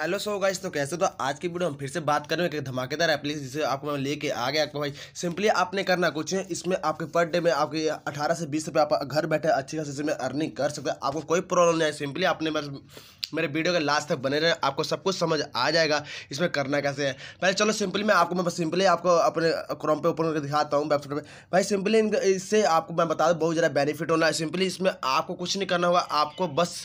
hello so guys तो कैसे तो आज की वीडियो हम फिर से बात करेंगे एक धमाकेदार एप्लीकेशन जिसे आपको मैं लेके आ गया आपको तो भाई सिंपली आपने करना कुछ है इसमें आपके पर डे में आपके 18 से बीस रुपये आप घर बैठे अच्छी खासी में अर्निंग कर सकते हैं आपको कोई प्रॉब्लम नहीं है सिंपली आपने बस मेरे वीडियो के लास्ट तक बने रहे आपको सब कुछ समझ आ जाएगा इसमें करना कैसे है पहले चलो सिंपली मैं आपको मैं बस सिंपली आपको अपने क्रोम पे ओपन करके दिखाता हूँ वेबसाइट पे भाई सिंपली इससे आपको मैं बता दूँ बहुत ज़्यादा बेनिफिट होना है सिंपली इसमें आपको कुछ नहीं करना होगा आपको बस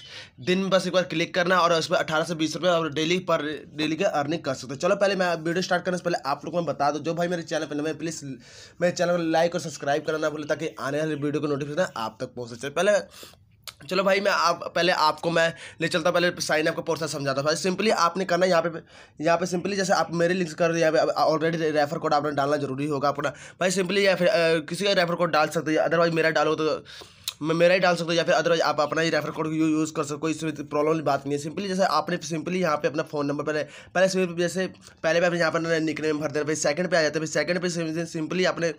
दिन बस एक बार क्लिक करना और उसमें अठारह से बीस रुपये और डेली पर डेली का अर्निंग कर सकते हो चलो पहले मैं वीडियो स्टार्ट करने से पहले आप लोग मैं बता दो जो भाई मेरे चैनल पर मैं प्लीज़ मेरे चैनल को लाइक और सब्सक्राइब करना भूलें ताकि आने वाली वीडियो को नोटिफिकेशन आप तक पहुँच सकते पहले चलो भाई मैं आप पहले आपको मैं ले चलता पहले साइन अप का प्रोसेस समझाता हूँ भाई सिंपली आपने करना यहाँ पे यहाँ पे सिंपली जैसे आप मेरे लिंक कर यहाँ पे ऑलरेडी रेफर कोड आपने डालना जरूरी होगा अपना भाई सिंपली या फिर किसी का रेफर कोड डाल सकते हैं अदरवाइज मेरा डालो तो मैं मेरा ही डाल सकता हूँ या फिर अदरवाइज आप अपना ही रेफर कोड यूज़ यूज कर सकते हो इसमें प्रॉब्लम की बात नहीं है सिंपली जैसे आपने सिंपली यहाँ पे अपना फोन नंबर पहले पहले जैसे पहले पे आपने यहाँ पर निकले में भर देना भाई सेकंड पे आ जाते हैं भाई सेकंड पे सिंपली आपने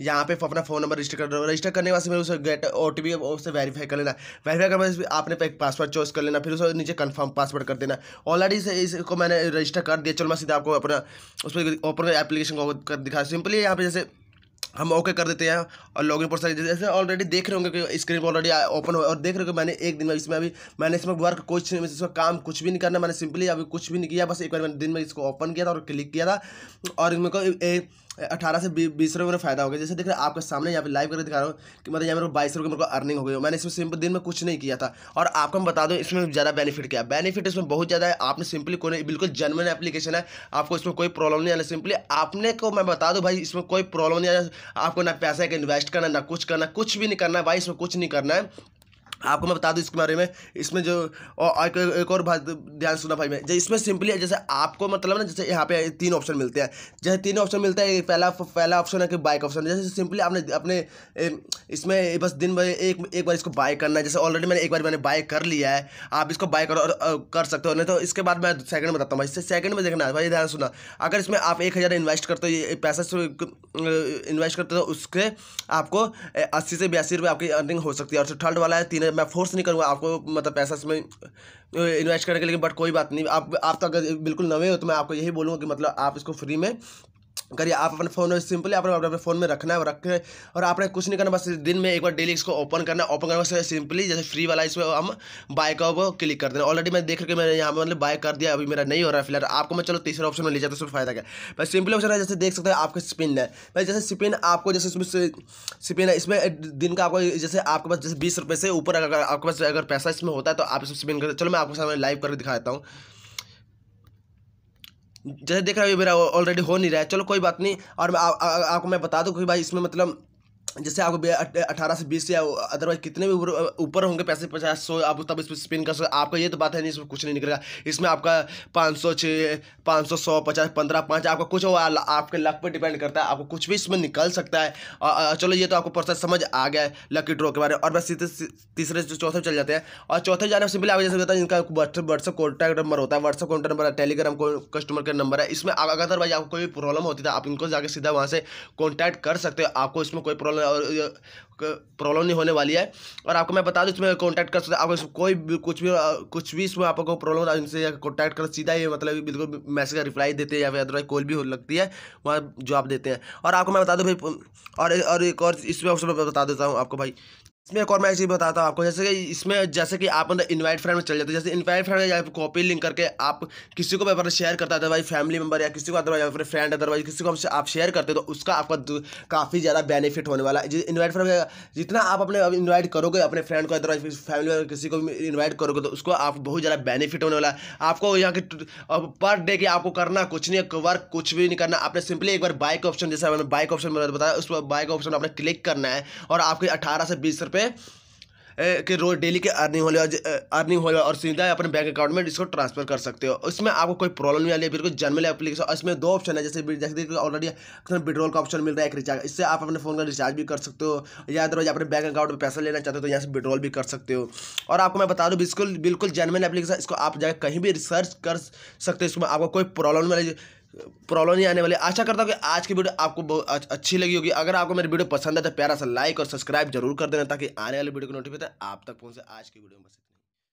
यहाँ पे अपना फोन नंबर रजिस्टर कर रजिस्टर करने के बाद फिर उसे गेट ओ टी उसे वेरीफाई कर लेना वेरीफाई करने के बाद आपने एक पासवर्ड चॉइस कर लेना फिर उसे नीचे कन्फर्म पासवर्ड कर देना ऑलरेडी इसको मैंने रजिस्टर कर दिया चलो मैं सीधा आपको अपना उस पर ओपन एप्लीकेशन को दिखा सिंपली यहाँ पे जैसे हम ओके कर देते हैं और इन प्रोसेस जैसे ऑलरेडी देख रहे होंगे कि स्क्रीन ऑलरेडी ओपन हो और देख रहे हो कि मैंने एक दिन में इसमें अभी मैंने इसमें वर्क कुछ नहीं काम कुछ भी नहीं करना मैंने सिंपली अभी कुछ भी नहीं किया बस एक बार मैंने दिन में इसको ओपन किया था और क्लिक किया था और इसमें को ए, अठारह से बीस रुपये मेरा फायदा हो गया जैसे देख रहे हैं आपके सामने यहाँ पे लाइव करके दिखा रहा हूँ कि मतलब यहाँ मेरे को बाईस रुपये मेरे को अर्निंग हो गई मैंने इसमें सिंपल दिन में कुछ नहीं किया था और आपको मैं बता दूँ इसमें ज़्यादा बेनिफिट क्या बेनिफिट इसमें बहुत ज़्यादा है आपने सिंपली कोई बिल्कुल जनवन एप्लीकेशन है आपको इसमें कोई प्रॉब्लम नहीं आना सिंपली आपने को मैं बता दूँ भाई इसमें कोई प्रॉब्लम नहीं आना आपको ना पैसा इन्वेस्ट करना ना कुछ करना कुछ भी नहीं करना भाई इसमें कुछ नहीं करना है आपको मैं बता दूं इसके बारे में इसमें जो और एक, एक और बात ध्यान सुना भाई मैं इसमें सिंपली जैसे आपको मतलब ना जैसे यहाँ पे तीन ऑप्शन मिलते हैं जैसे तीन ऑप्शन मिलता है पहला पहला ऑप्शन है कि बाइक ऑप्शन जैसे सिंपली आपने अपने इसमें बस दिन भर एक एक बार इसको बाय करना है जैसे ऑलरेडी मैंने एक बार मैंने बाय कर लिया है आप इसको बाय कर, कर सकते हो नहीं तो इसके बाद मैं सेकंड बताता हूँ भाई इससे सेकंड में देखना है भाई ध्यान सुना अगर इसमें आप एक हज़ार इन्वेस्ट करते हो पैसा इन्वेस्ट करते हो उसके आपको अस्सी से बयासी रुपये आपकी अर्निंग हो सकती है और थर्ड वाला है तीन अरे मैं फोर्स नहीं करूँगा आपको मतलब पैसा इसमें इन्वेस्ट करने के लिए बट कोई बात नहीं आप आप तो अगर बिल्कुल नवे हो तो मैं आपको यही बोलूँगा कि मतलब आप इसको फ्री में करिए आप अपने फोन में सिंपली आपने अपने फोन में रखना है रख के और आपने कुछ नहीं करना बस दिन में एक बार डेली इसको ओपन करना ओपन करना से सिंपली जैसे फ्री वाला इसमें हम बाय का क्लिक कर देना ऑलरेडी मैं देख रहा मैंने यहाँ पर मतलब बाय कर दिया अभी मेरा नहीं हो रहा है फिलहाल आपको मैं चलो तीसरे ऑप्शन में ले जाता हूँ उसमें फायदा क्या भाई सिंपली ऑप्शन है जैसे देख सकते हैं आपका स्पिन है भाई जैसे स्पिन आपको जैसे इसमें स्पिन है इसमें दिन का आपको जैसे आपके पास जैसे बीस रुपये से ऊपर अगर आपके पास अगर पैसा इसमें होता है तो आप इसमें स्पिन करते चलो मैं आपको सामने लाइव करके दिखा देता हूँ जैसे देख रहे हो मेरा ऑलरेडी हो नहीं रहा है चलो कोई बात नहीं और मैं आपको मैं बता दूँ कि भाई इसमें मतलब जैसे आपको अठारह से बीस या अदरवाइज कितने भी ऊपर होंगे पैसे पचास सौ आप तब इसमें स्पिन कर सकते आपका ये तो बात है नहीं इसमें कुछ नहीं निकलेगा इसमें आपका पाँच सौ छः पाँच सौ सौ पचास पंद्रह पाँच आपका कुछ हो आपके लक पे डिपेंड करता है आपको कुछ भी इसमें निकल सकता है और चलो ये तो आपको प्रोसेस समझ आ गया है लकी ड्रॉ के बारे में और बस तीसरे से चौथे चल जाते हैं और चौथे जाने से सिंपली आप जैसे बताता है जिनका व्हाट्सअप कॉन्टैक्ट नंबर होता है व्हाट्सअप कॉन्टैक्ट नंबर है टेलीग्राम कस्टमर केयर नंबर है इसमें अदरवाइज आपको कोई भी प्रॉब्लम होती है तो आप इनको जाकर सीधा वहाँ से कॉन्टैक्ट कर सकते हो आपको इसमें कोई प्रॉब्लम और प्रॉब्लम नहीं होने वाली है और आपको मैं बता दूँ इसमें कॉन्टैक्ट कर सकते आपको कोई भी कुछ भी कुछ भी इसमें आपको प्रॉब्लम इनसे कॉन्टैक्ट कर सीधा ही मतलब बिल्कुल मैसेज का रिप्लाई देते हैं या फिर अदरवाइज कॉल भी हो लगती है वहाँ जवाब देते हैं और आपको मैं बता दूँ भाई और एक और इसमें बता देता हूँ आपको भाई इसमें एक और मैं चीज़ बताता हूँ आपको जैसे कि इसमें जैसे कि आप मतलब इनवाइट फ्रेंड में चल जाते जैसे इनवाइट फ्रेंड में कॉपी लिंक करके आप किसी को भी अपने शेयर करता है अदरवाइज फैमिली मेंबर या किसी को अदरवाइज अपने फ्रेंड अदरवाइज किसी को आप शेयर करते तो उसका आपका काफ़ी ज़्यादा बेनिफिट होने वाला है इन्वाइट फ्रेंड जितना आप अपने इन्वाइट करोगे अपने फ्रेंड को अदरवाइज फैमिली में किसी को भी इन्वाइट करोगे तो उसको आप बहुत ज़्यादा बेनिफिट होने वाला है आपको यहाँ के पर डे की आपको करना कुछ नहीं वर्क कुछ भी नहीं करना आपने सिंपली एक बार बाइक ऑप्शन जैसे मैंने बाइक ऑप्शन बताया उस बाइक ऑप्शन आपने क्लिक करना है और आपके अठारह से बीस रुपये पे के रोज डेली के अर्निंग होने अर्निंग होने और सीधा अपने बैंक अकाउंट में इसको ट्रांसफर कर सकते हो इसमें आपको कोई प्रॉब्लम नहीं आई है बिल्कुल जनरल एप्लीकेशन और इसमें दो ऑप्शन है जैसे जैसे ऑलरेडी विड्रॉल का ऑप्शन मिल रहा है एक रिचार्ज इससे आप अपने फ़ोन का रिचार्ज भी कर सकते हो या अदरवाइज अपने बैंक अकाउंट में पैसा लेना चाहते हो तो यहाँ से विड्रॉल भी कर सकते हो और आपको मैं बता दूँ बिल्कुल बिल्कुल जनरल एप्लीकेशन इसको आप जाकर कहीं भी रिसर्च कर सकते हो इसमें आपको कोई प्रॉब्लम नहीं प्रॉब्लम नहीं आने वाली आशा करता हूँ कि आज की वीडियो आपको अच्छी लगी होगी अगर आपको मेरी वीडियो पसंद है तो प्यारा सा लाइक और सब्सक्राइब जरूर कर देना ताकि आने वाली वीडियो को नोटिफिकेशन आप तक पहुँचे आज की वीडियो में बस